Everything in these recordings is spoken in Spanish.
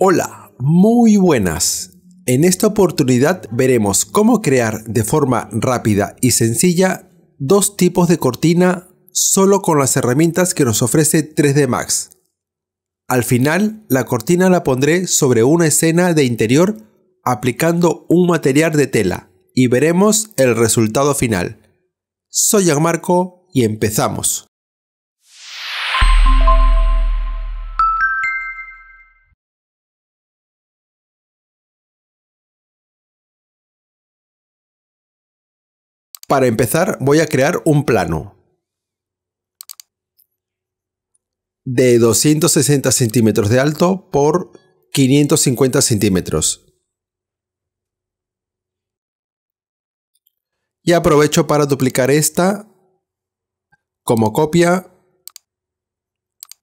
Hola, muy buenas. En esta oportunidad veremos cómo crear de forma rápida y sencilla dos tipos de cortina solo con las herramientas que nos ofrece 3D Max. Al final, la cortina la pondré sobre una escena de interior aplicando un material de tela y veremos el resultado final. Soy marco y empezamos. Para empezar, voy a crear un plano de 260 centímetros de alto por 550 centímetros. Y aprovecho para duplicar esta como copia.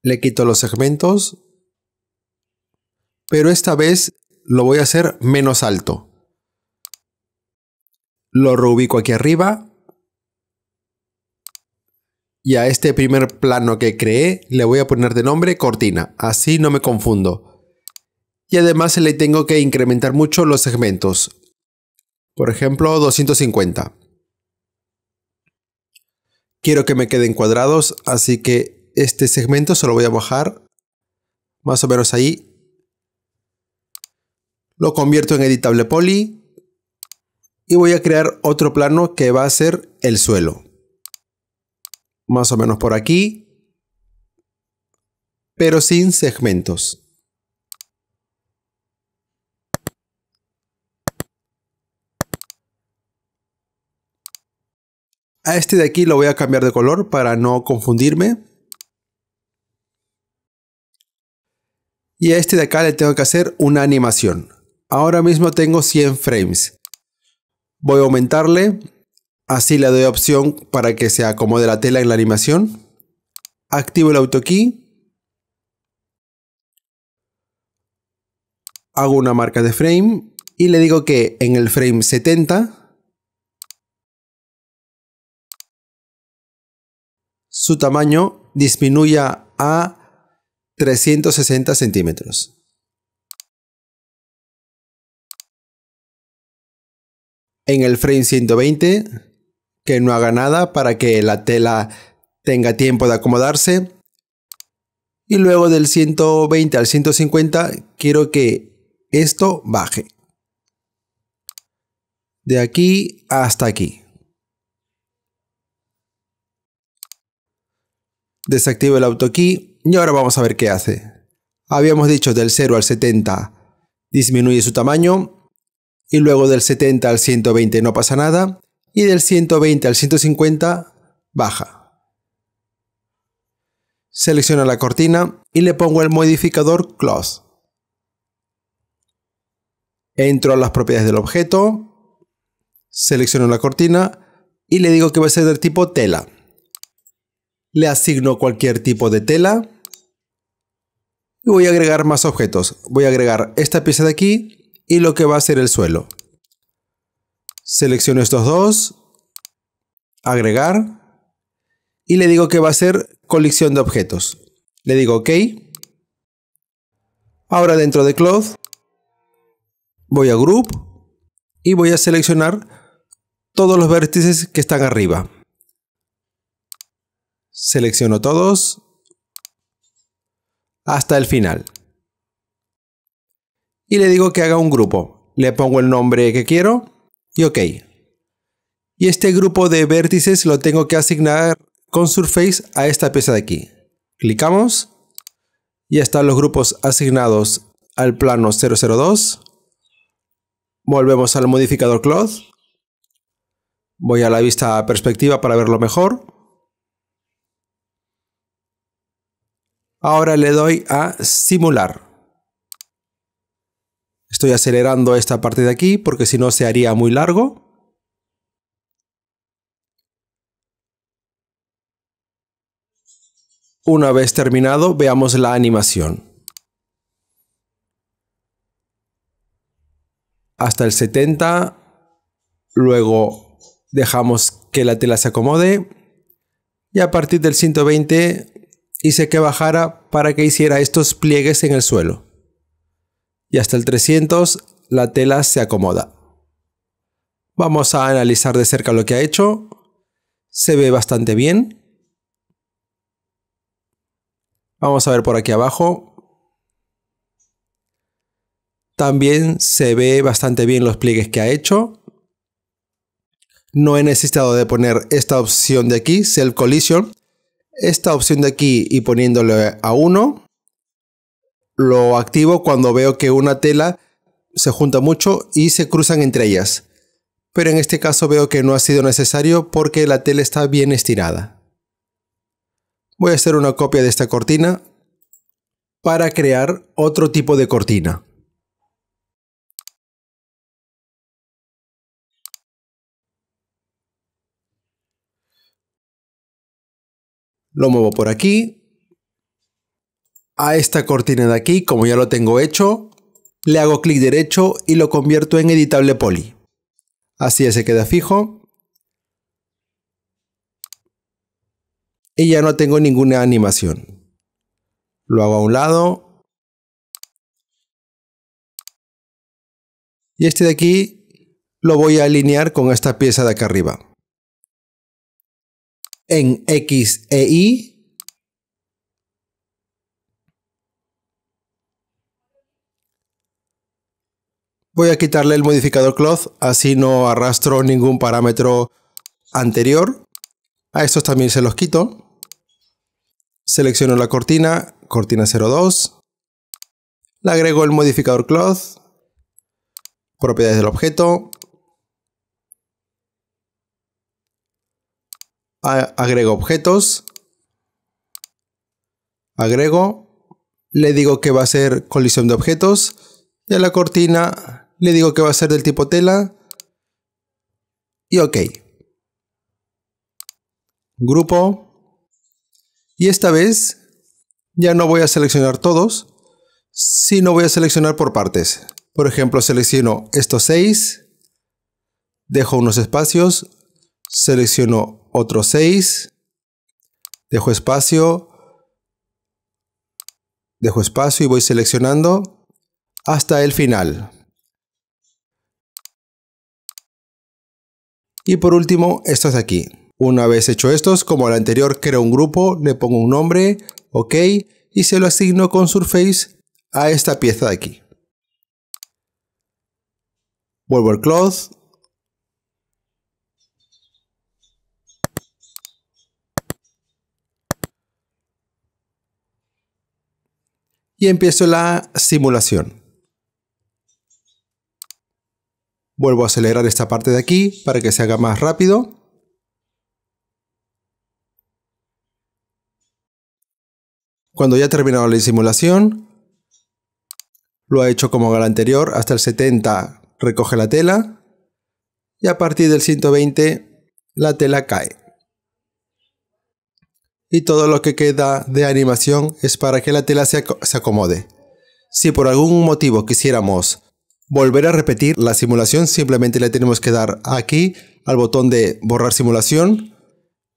Le quito los segmentos. Pero esta vez lo voy a hacer menos alto lo reubico aquí arriba. Y a este primer plano que creé le voy a poner de nombre cortina, así no me confundo. Y además le tengo que incrementar mucho los segmentos. Por ejemplo, 250. Quiero que me queden cuadrados, así que este segmento se lo voy a bajar más o menos ahí. Lo convierto en editable poly y voy a crear otro plano que va a ser el suelo. Más o menos por aquí, pero sin segmentos. A este de aquí lo voy a cambiar de color para no confundirme. Y a este de acá le tengo que hacer una animación. Ahora mismo tengo 100 frames. Voy a aumentarle. Así le doy opción para que se acomode la tela en la animación. Activo el auto key. Hago una marca de frame y le digo que en el frame 70 su tamaño disminuya a 360 centímetros. en el frame 120, que no haga nada para que la tela tenga tiempo de acomodarse. Y luego del 120 al 150 quiero que esto baje. De aquí hasta aquí. Desactivo el auto key y ahora vamos a ver qué hace. Habíamos dicho del 0 al 70 disminuye su tamaño y luego del 70 al 120 no pasa nada y del 120 al 150 baja. Selecciono la cortina y le pongo el modificador Close. Entro a las propiedades del objeto, selecciono la cortina y le digo que va a ser del tipo tela. Le asigno cualquier tipo de tela y voy a agregar más objetos. Voy a agregar esta pieza de aquí y lo que va a ser el suelo. Selecciono estos dos, agregar, y le digo que va a ser colección de objetos. Le digo OK. Ahora dentro de cloth voy a Group y voy a seleccionar todos los vértices que están arriba. Selecciono todos hasta el final y le digo que haga un grupo. Le pongo el nombre que quiero y ok. Y este grupo de vértices lo tengo que asignar con Surface a esta pieza de aquí. Clicamos. Ya están los grupos asignados al plano 002. Volvemos al modificador Cloth. Voy a la vista perspectiva para verlo mejor. Ahora le doy a simular. Estoy acelerando esta parte de aquí porque si no se haría muy largo. Una vez terminado, veamos la animación. Hasta el 70, luego dejamos que la tela se acomode y a partir del 120 hice que bajara para que hiciera estos pliegues en el suelo y hasta el 300 la tela se acomoda. Vamos a analizar de cerca lo que ha hecho. Se ve bastante bien. Vamos a ver por aquí abajo. También se ve bastante bien los pliegues que ha hecho. No he necesitado de poner esta opción de aquí, Self Collision. Esta opción de aquí y poniéndole a 1 lo activo cuando veo que una tela se junta mucho y se cruzan entre ellas. Pero en este caso veo que no ha sido necesario porque la tela está bien estirada. Voy a hacer una copia de esta cortina para crear otro tipo de cortina. Lo muevo por aquí a esta cortina de aquí, como ya lo tengo hecho, le hago clic derecho y lo convierto en editable poly. Así se queda fijo. Y ya no tengo ninguna animación. Lo hago a un lado. Y este de aquí lo voy a alinear con esta pieza de acá arriba. En X e Y Voy a quitarle el modificador cloth, así no arrastro ningún parámetro anterior. A estos también se los quito. Selecciono la cortina, cortina 02. Le agrego el modificador cloth, propiedades del objeto. Agrego objetos. Agrego. Le digo que va a ser colisión de objetos. Y a la cortina le digo que va a ser del tipo tela y ok. Grupo. Y esta vez ya no voy a seleccionar todos, sino voy a seleccionar por partes. Por ejemplo, selecciono estos seis, dejo unos espacios, selecciono otros seis, dejo espacio, dejo espacio y voy seleccionando hasta el final. Y por último, estas de aquí. Una vez hecho estos, como la anterior creo un grupo, le pongo un nombre, ok, y se lo asigno con Surface a esta pieza de aquí. Vuelvo al cloth. Y empiezo la simulación. Vuelvo a acelerar esta parte de aquí para que se haga más rápido. Cuando ya ha terminado la simulación, lo ha hecho como el anterior, hasta el 70 recoge la tela y a partir del 120 la tela cae. Y todo lo que queda de animación es para que la tela se acomode. Si por algún motivo quisiéramos volver a repetir la simulación, simplemente le tenemos que dar aquí al botón de borrar simulación,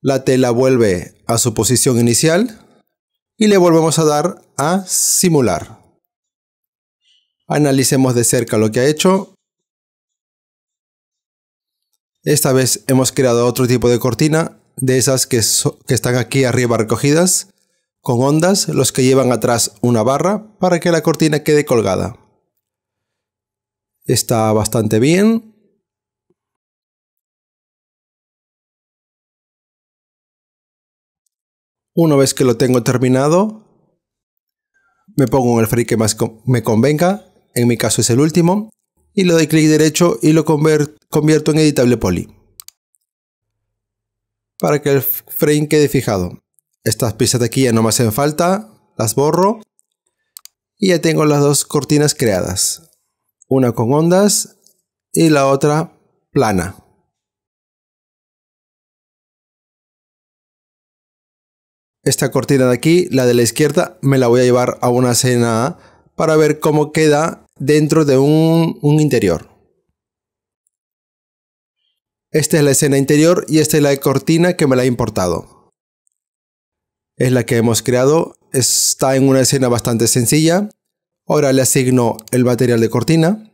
la tela vuelve a su posición inicial y le volvemos a dar a simular. Analicemos de cerca lo que ha hecho. Esta vez hemos creado otro tipo de cortina, de esas que, que están aquí arriba recogidas, con ondas, los que llevan atrás una barra para que la cortina quede colgada está bastante bien. Una vez que lo tengo terminado, me pongo en el frame que más me convenga, en mi caso es el último, y le doy clic derecho y lo convierto en editable poly. Para que el frame quede fijado. Estas piezas de aquí ya no me hacen falta, las borro y ya tengo las dos cortinas creadas una con ondas y la otra plana. Esta cortina de aquí, la de la izquierda, me la voy a llevar a una escena para ver cómo queda dentro de un, un interior. Esta es la escena interior y esta es la cortina que me la he importado. Es la que hemos creado, está en una escena bastante sencilla. Ahora le asigno el material de cortina.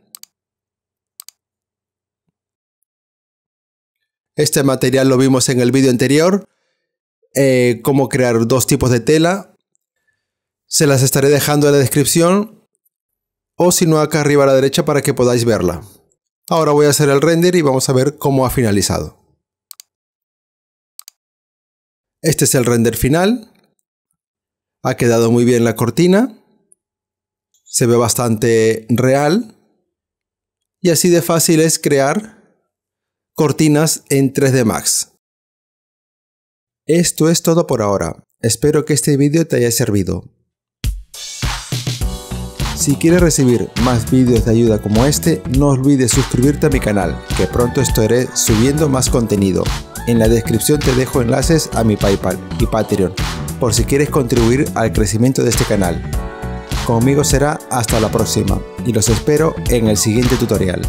Este material lo vimos en el vídeo anterior, eh, cómo crear dos tipos de tela. Se las estaré dejando en la descripción o si no acá arriba a la derecha para que podáis verla. Ahora voy a hacer el render y vamos a ver cómo ha finalizado. Este es el render final. Ha quedado muy bien la cortina se ve bastante real. Y así de fácil es crear cortinas en 3D Max. Esto es todo por ahora. Espero que este vídeo te haya servido. Si quieres recibir más vídeos de ayuda como este, no olvides suscribirte a mi canal, que pronto estaré subiendo más contenido. En la descripción te dejo enlaces a mi Paypal y Patreon, por si quieres contribuir al crecimiento de este canal. Conmigo será hasta la próxima y los espero en el siguiente tutorial.